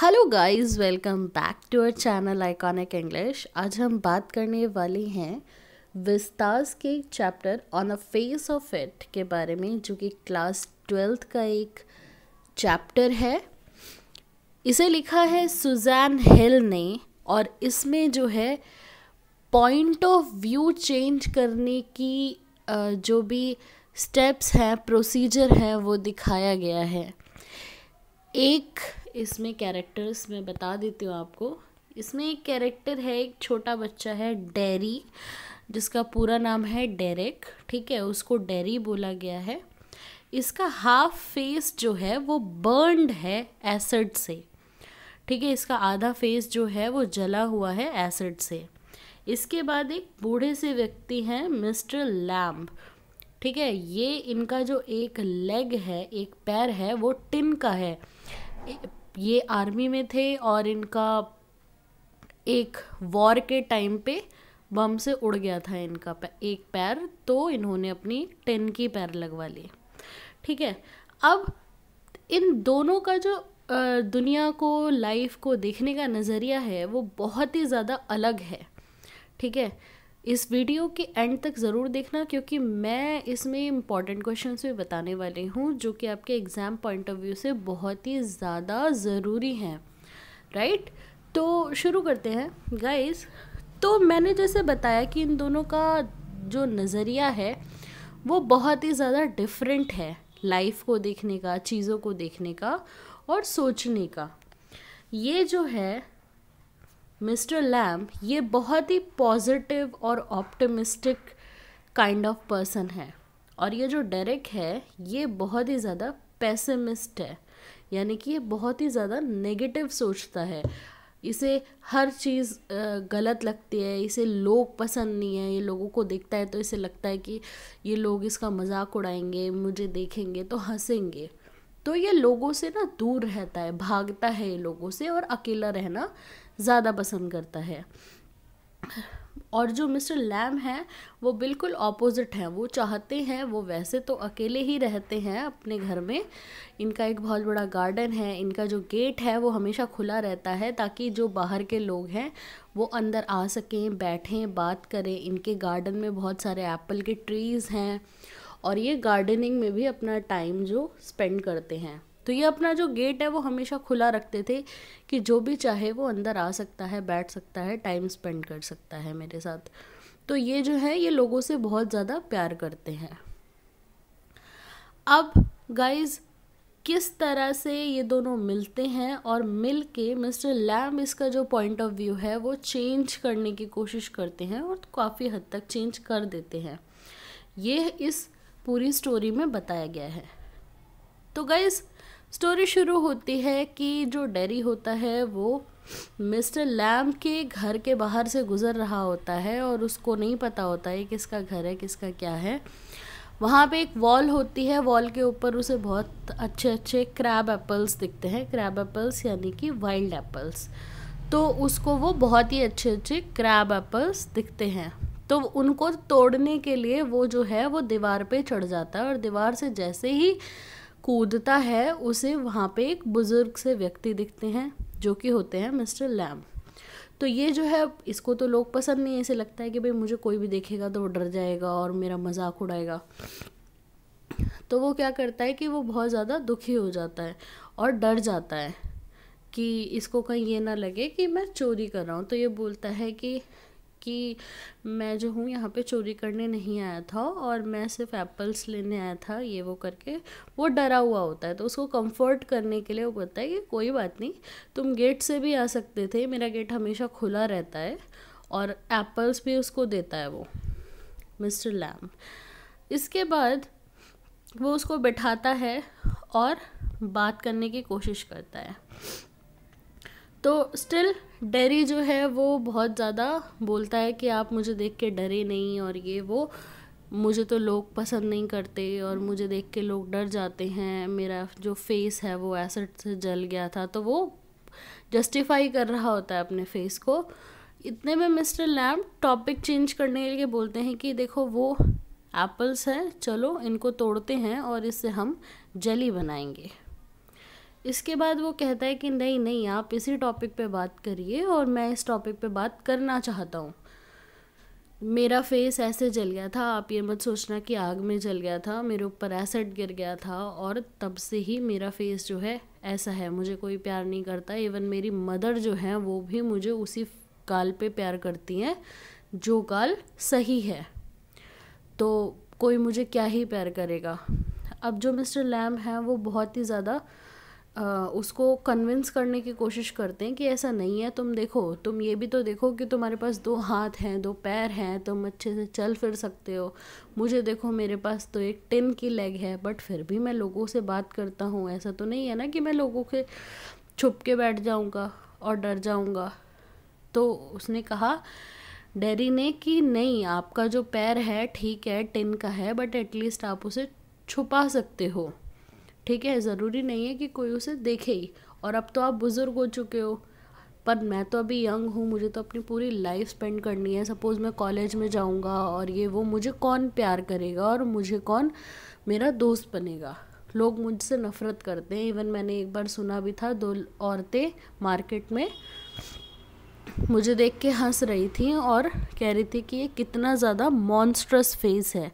hello guys welcome back to our channel iconic English आज हम बात करने वाले हैं विस्तार के chapter on a face of it के बारे में जो कि क्लास ट्वेल्थ का एक चैप्टर है इसे लिखा है सुजैन हिल ने और इसमें जो है पॉइंट ऑफ व्यू चेंज करने की जो भी स्टेप्स हैं प्रोसीजर हैं वो दिखाया गया है एक इसमें कैरेक्टर्स मैं बता देती हूँ आपको इसमें एक कैरेक्टर है एक छोटा बच्चा है डेरी जिसका पूरा नाम है डेरेक ठीक है उसको डेरी बोला गया है इसका हाफ फेस जो है वो बर्न्ड है एसिड से ठीक है इसका आधा फेस जो है वो जला हुआ है एसिड से इसके बाद एक बूढ़े से व्यक्ति हैं मिस्टर लैम्ब ठीक है ये इनका जो एक लेग है एक पैर है वो टिन का है ये आर्मी में थे और इनका एक वॉर के टाइम पे बम से उड़ गया था इनका एक पैर तो इन्होंने अपनी टेन की पैर लगवा ली ठीक है अब इन दोनों का जो दुनिया को लाइफ को देखने का नज़रिया है वो बहुत ही ज़्यादा अलग है ठीक है इस वीडियो के एंड तक ज़रूर देखना क्योंकि मैं इसमें इम्पॉर्टेंट क्वेश्चन भी बताने वाली हूँ जो कि आपके एग्ज़ाम पॉइंट ऑफ व्यू से बहुत ही ज़्यादा ज़रूरी हैं राइट तो शुरू करते हैं गाइस तो मैंने जैसे बताया कि इन दोनों का जो नज़रिया है वो बहुत ही ज़्यादा डिफरेंट है लाइफ को देखने का चीज़ों को देखने का और सोचने का ये जो है मिस्टर लैम ये बहुत ही पॉजिटिव और ऑप्टिमिस्टिक काइंड ऑफ पर्सन है और ये जो डेरेक है ये बहुत ही ज़्यादा पैसमिस्ट है यानी कि ये बहुत ही ज़्यादा नेगेटिव सोचता है इसे हर चीज़ गलत लगती है इसे लोग पसंद नहीं है ये लोगों को देखता है तो इसे लगता है कि ये लोग इसका मजाक उड़ाएंगे मुझे देखेंगे तो हंसेंगे तो ये लोगों से ना दूर रहता है भागता है ये लोगों से और अकेला रहना ज़्यादा पसंद करता है और जो मिस्टर लैम हैं वो बिल्कुल ऑपोजिट हैं वो चाहते हैं वो वैसे तो अकेले ही रहते हैं अपने घर में इनका एक बहुत बड़ा गार्डन है इनका जो गेट है वो हमेशा खुला रहता है ताकि जो बाहर के लोग हैं वो अंदर आ सकें बैठें बात करें इनके गार्डन में बहुत सारे एप्पल के ट्रीज़ हैं और ये गार्डनिंग में भी अपना टाइम जो स्पेंड करते हैं तो ये अपना जो गेट है वो हमेशा खुला रखते थे कि जो भी चाहे वो अंदर आ सकता है बैठ सकता है टाइम स्पेंड कर सकता है मेरे साथ तो ये जो है ये लोगों से बहुत ज़्यादा प्यार करते हैं अब गाइज किस तरह से ये दोनों मिलते हैं और मिल के मिस्टर लैम इसका जो पॉइंट ऑफ व्यू है वो चेंज करने की कोशिश करते हैं और काफ़ी हद तक चेंज कर देते हैं ये इस पूरी स्टोरी में बताया गया है तो गाइज़ स्टोरी शुरू होती है कि जो डेरी होता है वो मिस्टर लैम के घर के बाहर से गुज़र रहा होता है और उसको नहीं पता होता है किसका घर है किसका क्या है वहाँ पे एक वॉल होती है वॉल के ऊपर उसे बहुत अच्छे अच्छे क्रैब एप्पल्स दिखते हैं क्रैब एप्पल्स यानी कि वाइल्ड एप्पल्स तो उसको वो बहुत ही अच्छे अच्छे क्रैब एप्पल्स दिखते हैं तो उनको तोड़ने के लिए वो जो है वो दीवार पे चढ़ जाता है और दीवार से जैसे ही कूदता है उसे वहाँ पे एक बुज़ुर्ग से व्यक्ति दिखते हैं जो कि होते हैं मिस्टर लैम तो ये जो है इसको तो लोग पसंद नहीं है ऐसे लगता है कि भाई मुझे कोई भी देखेगा तो वो डर जाएगा और मेरा मजाक उड़ाएगा तो वो क्या करता है कि वो बहुत ज़्यादा दुखी हो जाता है और डर जाता है कि इसको कहीं ये ना लगे कि मैं चोरी कर रहा हूँ तो ये बोलता है कि कि मैं जो हूँ यहाँ पे चोरी करने नहीं आया था और मैं सिर्फ एप्पल्स लेने आया था ये वो करके वो डरा हुआ होता है तो उसको कंफर्ट करने के लिए वो बोलता है कि कोई बात नहीं तुम गेट से भी आ सकते थे मेरा गेट हमेशा खुला रहता है और एप्पल्स भी उसको देता है वो मिस्टर लैम इसके बाद वो उसको बैठाता है और बात करने की कोशिश करता है तो स्टिल डेरी जो है वो बहुत ज़्यादा बोलता है कि आप मुझे देख के डरे नहीं और ये वो मुझे तो लोग पसंद नहीं करते और मुझे देख के लोग डर जाते हैं मेरा जो फेस है वो एसिड से जल गया था तो वो जस्टिफाई कर रहा होता है अपने फेस को इतने में मिस्टर लैम टॉपिक चेंज करने के लिए बोलते हैं कि देखो वो एप्पल्स हैं चलो इनको तोड़ते हैं और इससे हम जली बनाएंगे इसके बाद वो कहता है कि नहीं नहीं आप इसी टॉपिक पे बात करिए और मैं इस टॉपिक पे बात करना चाहता हूँ मेरा फेस ऐसे जल गया था आप ये मत सोचना कि आग में जल गया था मेरे ऊपर एसिड गिर गया था और तब से ही मेरा फेस जो है ऐसा है मुझे कोई प्यार नहीं करता इवन मेरी मदर जो है वो भी मुझे उसी काल पे प्यार करती हैं जो काल सही है तो कोई मुझे क्या ही प्यार करेगा अब जो मिस्टर लैम हैं वो बहुत ही ज़्यादा उसको कन्विंस करने की कोशिश करते हैं कि ऐसा नहीं है तुम देखो तुम ये भी तो देखो कि तुम्हारे पास दो हाथ हैं दो पैर हैं तुम अच्छे से चल फिर सकते हो मुझे देखो मेरे पास तो एक टिन की लेग है बट फिर भी मैं लोगों से बात करता हूँ ऐसा तो नहीं है ना कि मैं लोगों के छुप के बैठ जाऊँगा और डर जाऊँगा तो उसने कहा डेरी ने कि नहीं आपका जो पैर है ठीक है टिन का है बट एटलीस्ट आप उसे छुपा सकते हो ठीक है ज़रूरी नहीं है कि कोई उसे देखे ही और अब तो आप बुज़ुर्ग हो चुके हो पर मैं तो अभी यंग हूँ मुझे तो अपनी पूरी लाइफ स्पेंड करनी है सपोज़ मैं कॉलेज में जाऊँगा और ये वो मुझे कौन प्यार करेगा और मुझे कौन मेरा दोस्त बनेगा लोग मुझसे नफ़रत करते हैं इवन मैंने एक बार सुना भी था दो औरतें मार्केट में मुझे देख के हंस रही थी और कह रही थी कि ये कितना ज़्यादा मॉन्स्ट्रस फेस है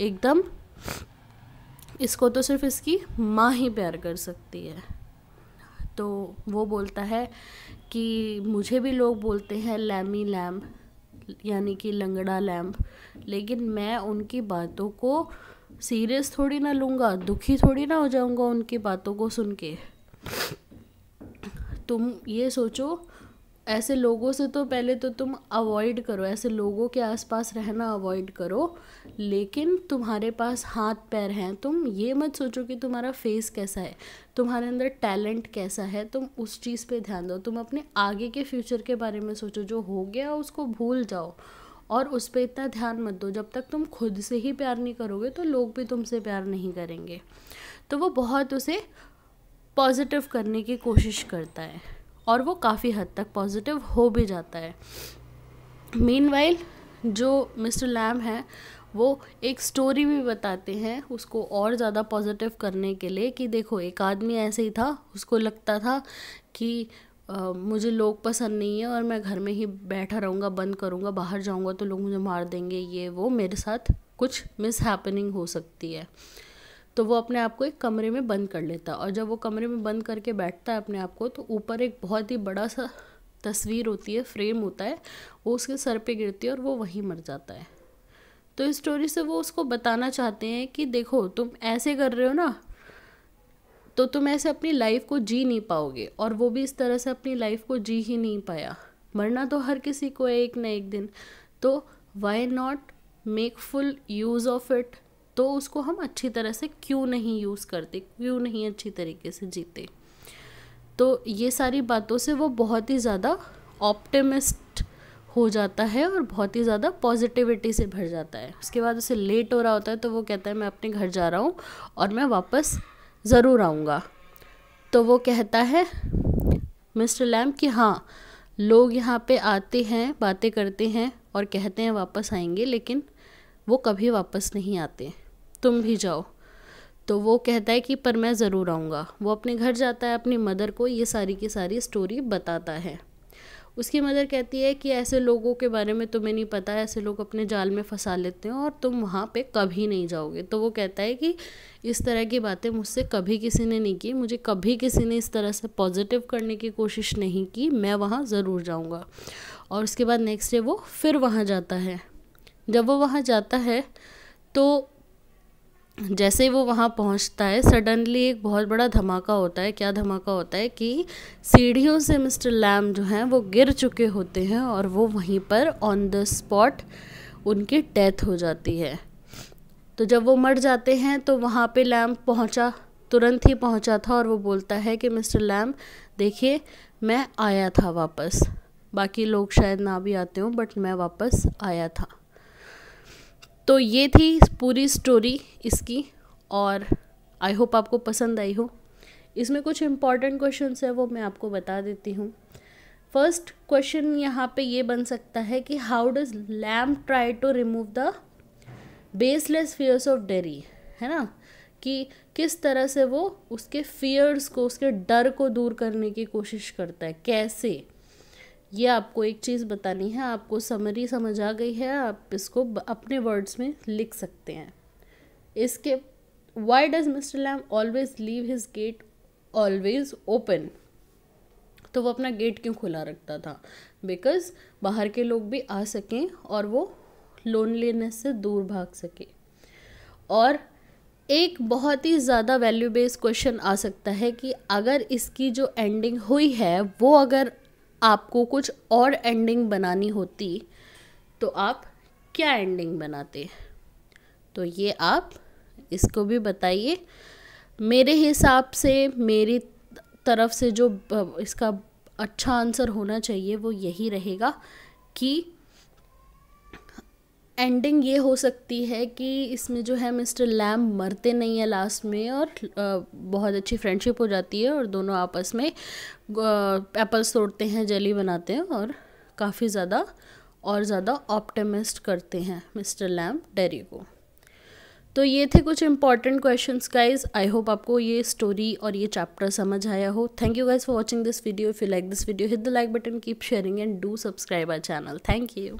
एकदम इसको तो सिर्फ इसकी माँ ही प्यार कर सकती है तो वो बोलता है कि मुझे भी लोग बोलते हैं लैमी लैम यानी कि लंगड़ा लैम्प लेकिन मैं उनकी बातों को सीरियस थोड़ी ना लूँगा दुखी थोड़ी ना हो जाऊँगा उनकी बातों को सुन के तुम ये सोचो ऐसे लोगों से तो पहले तो तुम अवॉइड करो ऐसे लोगों के आसपास रहना अवॉइड करो लेकिन तुम्हारे पास हाथ पैर हैं तुम ये मत सोचो कि तुम्हारा फेस कैसा है तुम्हारे अंदर टैलेंट कैसा है तुम उस चीज़ पे ध्यान दो तुम अपने आगे के फ्यूचर के बारे में सोचो जो हो गया उसको भूल जाओ और उस पर इतना ध्यान मत दो जब तक तुम खुद से ही प्यार नहीं करोगे तो लोग भी तुमसे प्यार नहीं करेंगे तो वो बहुत उसे पॉजिटिव करने की कोशिश करता है और वो काफ़ी हद तक पॉजिटिव हो भी जाता है मीन जो मिस्टर लैम है वो एक स्टोरी भी बताते हैं उसको और ज़्यादा पॉजिटिव करने के लिए कि देखो एक आदमी ऐसे ही था उसको लगता था कि आ, मुझे लोग पसंद नहीं है और मैं घर में ही बैठा रहूँगा बंद करूँगा बाहर जाऊँगा तो लोग मुझे मार देंगे ये वो मेरे साथ कुछ मिस हैपनिंग हो सकती है तो वो अपने आप को एक कमरे में बंद कर लेता है और जब वो कमरे में बंद करके बैठता है अपने आप को तो ऊपर एक बहुत ही बड़ा सा तस्वीर होती है फ्रेम होता है वो उसके सर पे गिरती है और वो वहीं मर जाता है तो इस स्टोरी से वो उसको बताना चाहते हैं कि देखो तुम ऐसे कर रहे हो ना तो तुम ऐसे अपनी लाइफ को जी नहीं पाओगे और वो भी इस तरह से अपनी लाइफ को जी ही नहीं पाया मरना तो हर किसी को है एक ना एक दिन तो why not make full use of it तो उसको हम अच्छी तरह से क्यों नहीं यूज़ करते क्यों नहीं अच्छी तरीके से जीते तो ये सारी बातों से वो बहुत ही ज़्यादा ऑप्टिमिस्ट हो जाता है और बहुत ही ज़्यादा पॉजिटिविटी से भर जाता है उसके बाद उसे लेट हो रहा होता है तो वो कहता है मैं अपने घर जा रहा हूँ और मैं वापस ज़रूर आऊँगा तो वो कहता है मिस्टर लैम कि हाँ लोग यहाँ पे आते हैं बातें करते हैं और कहते हैं वापस आएंगे लेकिन वो कभी वापस नहीं आते तुम भी जाओ तो वो कहता है कि पर मैं ज़रूर आऊँगा वो अपने घर जाता है अपनी मदर को ये सारी की सारी स्टोरी बताता है उसकी मदर कहती है कि ऐसे लोगों के बारे में तुम्हें नहीं पता ऐसे लोग अपने जाल में फंसा लेते हैं और तुम वहाँ पे कभी नहीं जाओगे तो वो कहता है कि इस तरह की बातें मुझसे कभी किसी ने नहीं की मुझे कभी किसी ने इस तरह से पॉजिटिव करने की कोशिश नहीं की मैं वहाँ ज़रूर जाऊँगा और उसके बाद नेक्स्ट डे वो फिर वहाँ जाता है जब वो वहाँ जाता है तो जैसे वो वहाँ पहुँचता है सडनली एक बहुत बड़ा धमाका होता है क्या धमाका होता है कि सीढ़ियों से मिस्टर लैम जो हैं वो गिर चुके होते हैं और वो वहीं पर ऑन द स्पॉट उनकी डेथ हो जाती है तो जब वो मर जाते हैं तो वहाँ पे लैम पहुँचा तुरंत ही पहुँचा था और वो बोलता है कि मिस्टर लैम देखिए मैं आया था वापस बाकी लोग शायद ना भी आते हों बट मैं वापस आया था तो ये थी पूरी स्टोरी इसकी और आई होप आपको पसंद आई हो इसमें कुछ इम्पॉर्टेंट क्वेश्चन है वो मैं आपको बता देती हूँ फर्स्ट क्वेश्चन यहाँ पे ये बन सकता है कि how does Lamb try to remove the baseless fears of Derry है ना कि किस तरह से वो उसके फियर्स को उसके डर को दूर करने की कोशिश करता है कैसे ये आपको एक चीज़ बतानी है आपको समरी समझ आ गई है आप इसको अपने वर्ड्स में लिख सकते हैं इसके why does mister Lamb always leave his gate always open तो वो अपना गेट क्यों खुला रखता था बिकॉज बाहर के लोग भी आ सकें और वो लोनलीनेस से दूर भाग सके और एक बहुत ही ज़्यादा वैल्यू बेस्ड क्वेश्चन आ सकता है कि अगर इसकी जो एंडिंग हुई है वो अगर आपको कुछ और एंडिंग बनानी होती तो आप क्या एंडिंग बनाते तो ये आप इसको भी बताइए मेरे हिसाब से मेरी तरफ से जो इसका अच्छा आंसर होना चाहिए वो यही रहेगा कि एंडिंग ये हो सकती है कि इसमें जो है मिस्टर लैम मरते नहीं है लास्ट में और बहुत अच्छी फ्रेंडशिप हो जाती है और दोनों आपस में एप्पल्स तोड़ते हैं जली बनाते हैं और काफ़ी ज़्यादा और ज़्यादा ऑप्टिमिस्ट करते हैं मिस्टर लैम डेरी को तो ये थे कुछ important question guys I hope आपको ये स्टोरी और ये चैप्टर समझ आया हो thank you guys for watching this video if you like this video hit the like button keep sharing and do subscribe our channel thank you